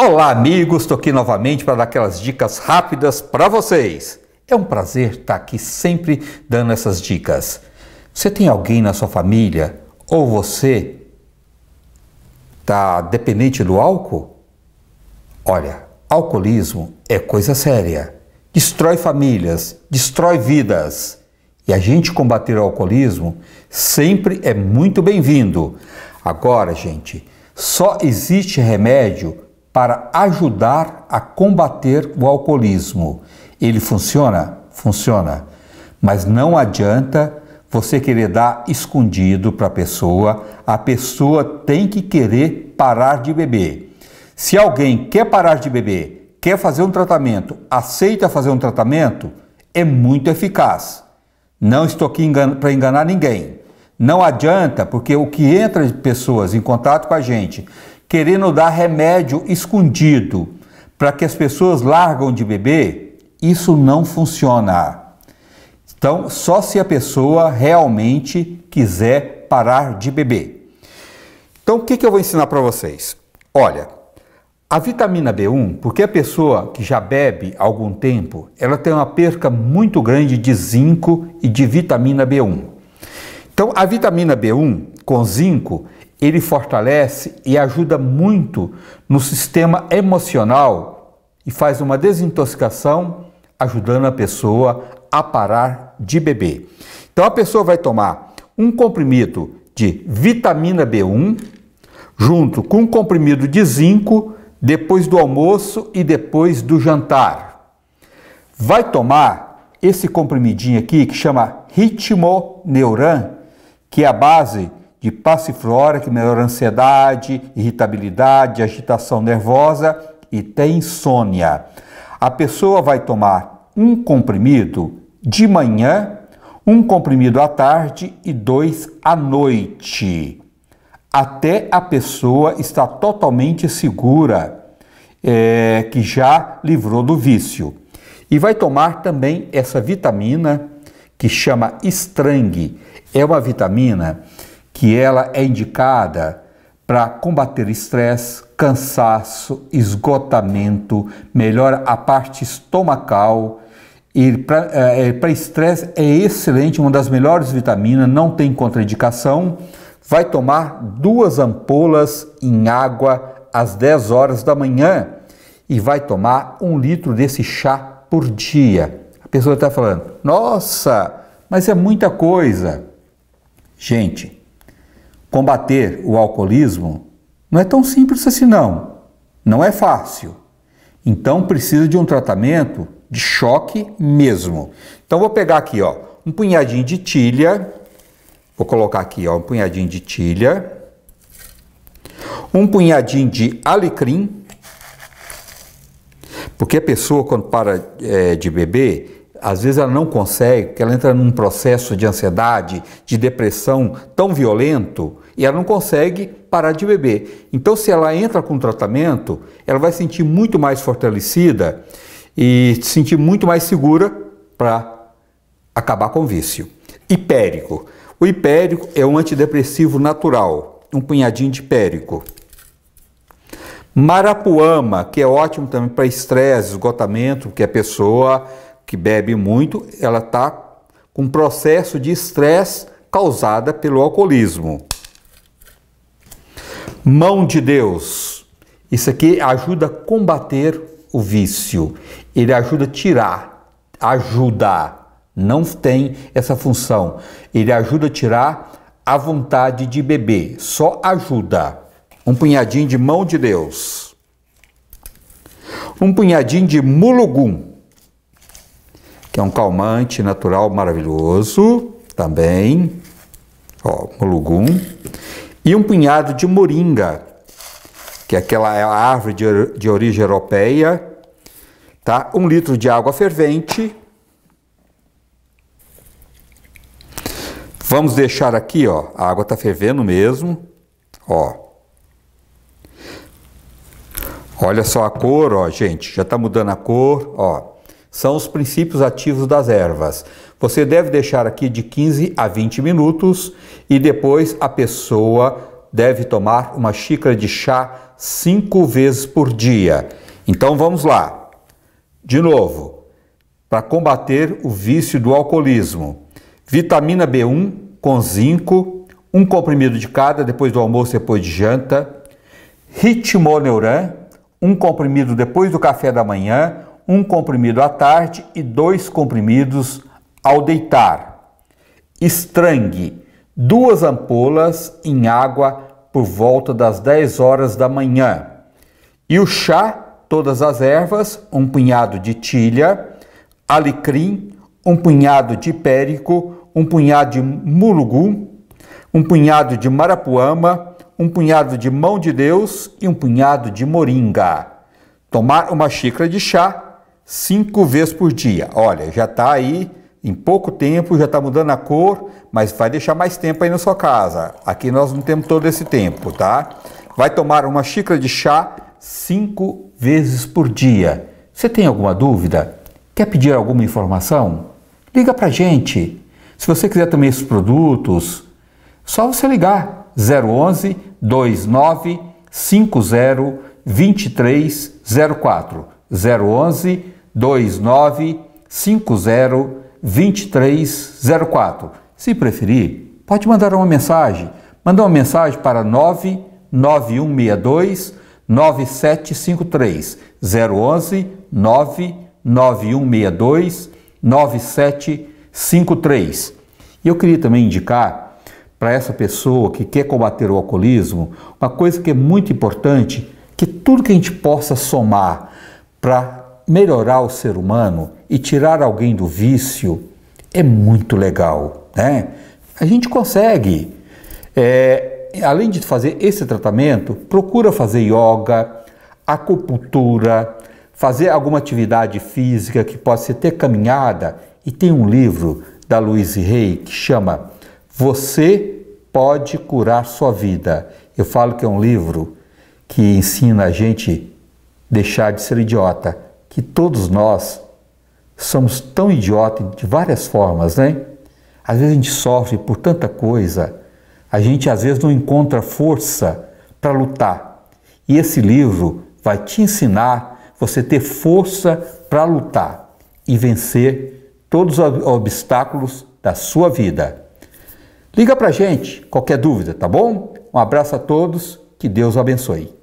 Olá, amigos, estou aqui novamente para dar aquelas dicas rápidas para vocês. É um prazer estar tá aqui sempre dando essas dicas. Você tem alguém na sua família ou você está dependente do álcool? Olha, alcoolismo é coisa séria. Destrói famílias, destrói vidas. E a gente combater o alcoolismo sempre é muito bem-vindo. Agora, gente, só existe remédio para ajudar a combater o alcoolismo. Ele funciona? Funciona. Mas não adianta você querer dar escondido para a pessoa, a pessoa tem que querer parar de beber. Se alguém quer parar de beber, quer fazer um tratamento, aceita fazer um tratamento, é muito eficaz. Não estou aqui para enganar ninguém. Não adianta, porque o que entra de pessoas em contato com a gente querendo dar remédio escondido para que as pessoas largam de beber, isso não funciona. Então, só se a pessoa realmente quiser parar de beber. Então, o que, que eu vou ensinar para vocês? Olha, a vitamina B1, porque a pessoa que já bebe há algum tempo, ela tem uma perca muito grande de zinco e de vitamina B1. Então, a vitamina B1 com zinco, ele fortalece e ajuda muito no sistema emocional e faz uma desintoxicação, ajudando a pessoa a parar de beber. Então a pessoa vai tomar um comprimido de vitamina B1 junto com um comprimido de zinco depois do almoço e depois do jantar. Vai tomar esse comprimidinho aqui que chama Ritmo Neuran, que é a base de passiflora, que melhora ansiedade, irritabilidade, agitação nervosa e tem insônia. A pessoa vai tomar um comprimido de manhã, um comprimido à tarde e dois à noite, até a pessoa estar totalmente segura é, que já livrou do vício. E vai tomar também essa vitamina que chama estrangue. É uma vitamina que ela é indicada para combater estresse, cansaço, esgotamento, melhora a parte estomacal. E para eh, eh, estresse é, é excelente, uma das melhores vitaminas, não tem contraindicação. Vai tomar duas ampolas em água às 10 horas da manhã e vai tomar um litro desse chá por dia. A pessoa está falando, nossa, mas é muita coisa. Gente, Combater o alcoolismo não é tão simples assim, não. Não é fácil. Então precisa de um tratamento de choque mesmo. Então vou pegar aqui, ó, um punhadinho de tilha. Vou colocar aqui, ó, um punhadinho de tilha. Um punhadinho de alecrim. Porque a pessoa, quando para é, de beber, às vezes ela não consegue, porque ela entra num processo de ansiedade, de depressão tão violento e ela não consegue parar de beber. Então, se ela entra com tratamento, ela vai sentir muito mais fortalecida e se sentir muito mais segura para acabar com o vício. Hipérico. O hipérico é um antidepressivo natural, um punhadinho de hipérico. Marapuama, que é ótimo também para estresse, esgotamento, porque a pessoa que bebe muito, ela está com processo de estresse causada pelo alcoolismo. Mão de Deus. Isso aqui ajuda a combater o vício. Ele ajuda a tirar, ajudar. Não tem essa função. Ele ajuda a tirar a vontade de beber. Só ajuda. Um punhadinho de mão de Deus. Um punhadinho de mulugum que é um calmante natural maravilhoso também, ó, mulugum, e um punhado de moringa, que é aquela é árvore de, de origem europeia, tá? Um litro de água fervente. Vamos deixar aqui, ó, a água tá fervendo mesmo, ó. Olha só a cor, ó, gente, já está mudando a cor, ó são os princípios ativos das ervas. Você deve deixar aqui de 15 a 20 minutos e depois a pessoa deve tomar uma xícara de chá cinco vezes por dia. Então vamos lá. De novo, para combater o vício do alcoolismo, vitamina B1 com zinco, um comprimido de cada depois do almoço, e depois de janta. Ritmoneuran, um comprimido depois do café da manhã, um comprimido à tarde e dois comprimidos ao deitar. Estrangue duas ampolas em água por volta das 10 horas da manhã. E o chá, todas as ervas, um punhado de tilha, alecrim, um punhado de périco, um punhado de mulugu, um punhado de marapuama, um punhado de mão de Deus e um punhado de moringa. Tomar uma xícara de chá cinco vezes por dia. Olha, já está aí em pouco tempo, já está mudando a cor, mas vai deixar mais tempo aí na sua casa. Aqui nós não temos todo esse tempo, tá? Vai tomar uma xícara de chá cinco vezes por dia. Você tem alguma dúvida? Quer pedir alguma informação? Liga para gente. Se você quiser também esses produtos, só você ligar 011 29 50 2304 011 2950 2304. Se preferir, pode mandar uma mensagem. Manda uma mensagem para 99162 9753 011 99162 9753. E eu queria também indicar para essa pessoa que quer combater o alcoolismo uma coisa que é muito importante, que tudo que a gente possa somar para melhorar o ser humano e tirar alguém do vício é muito legal, né? A gente consegue. É, além de fazer esse tratamento, procura fazer yoga, acupuntura, fazer alguma atividade física que possa ser ter caminhada. E tem um livro da Louise Rey que chama Você Pode Curar Sua Vida. Eu falo que é um livro que ensina a gente deixar de ser idiota que todos nós somos tão idiotas de várias formas, né? Às vezes a gente sofre por tanta coisa, a gente às vezes não encontra força para lutar. E esse livro vai te ensinar você ter força para lutar e vencer todos os obstáculos da sua vida. Liga para gente, qualquer dúvida, tá bom? Um abraço a todos, que Deus abençoe.